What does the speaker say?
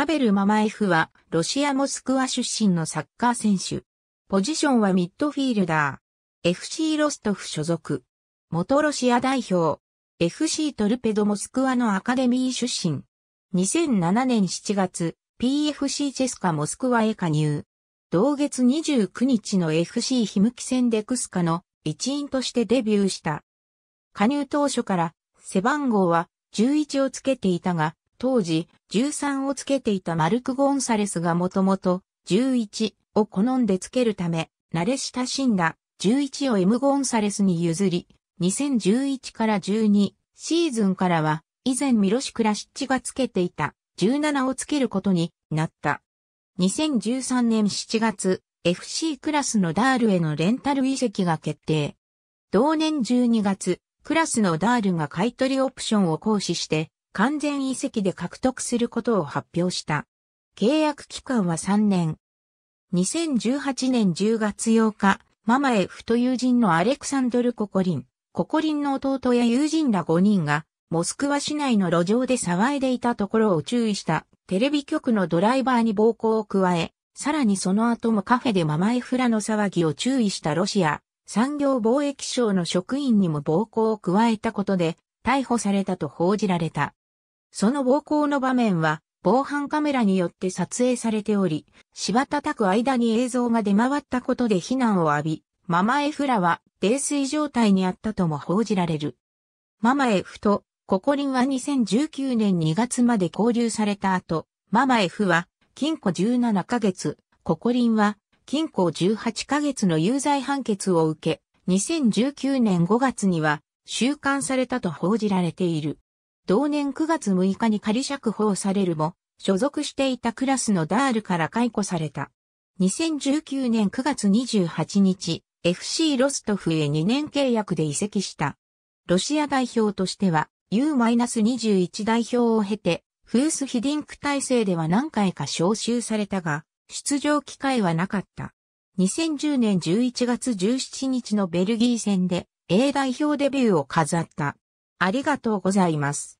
パベル・ママエフは、ロシア・モスクワ出身のサッカー選手。ポジションはミッドフィールダー。FC ロストフ所属。元ロシア代表。FC トルペド・モスクワのアカデミー出身。2007年7月、PFC チェスカ・モスクワへ加入。同月29日の FC ひむき戦でクスカの一員としてデビューした。加入当初から背番号は11をつけていたが、当時、13をつけていたマルク・ゴンサレスがもともと、11を好んでつけるため、慣れ親しんだ11を M ゴンサレスに譲り、2011から12シーズンからは、以前ミロシ・クラシッチがつけていた17をつけることになった。2013年7月、FC クラスのダールへのレンタル移籍が決定。同年12月、クラスのダールが買取オプションを行使して、完全移籍で獲得することを発表した。契約期間は3年。2018年10月8日、ママエフと友人のアレクサンドル・ココリン、ココリンの弟や友人ら5人が、モスクワ市内の路上で騒いでいたところを注意したテレビ局のドライバーに暴行を加え、さらにその後もカフェでママエフらの騒ぎを注意したロシア産業貿易省の職員にも暴行を加えたことで逮捕されたと報じられた。その暴行の場面は、防犯カメラによって撮影されており、芝叩く間に映像が出回ったことで非難を浴び、ママエフラは泥酔状態にあったとも報じられる。ママエフとココリンは2019年2月まで交流された後、ママエフは禁錮17ヶ月、ココリンは禁錮18ヶ月の有罪判決を受け、2019年5月には収監されたと報じられている。同年9月6日に仮釈放されるも、所属していたクラスのダールから解雇された。2019年9月28日、FC ロストフへ2年契約で移籍した。ロシア代表としては U-21 代表を経て、フースヒディンク体制では何回か招集されたが、出場機会はなかった。2010年11月17日のベルギー戦で A 代表デビューを飾った。ありがとうございます。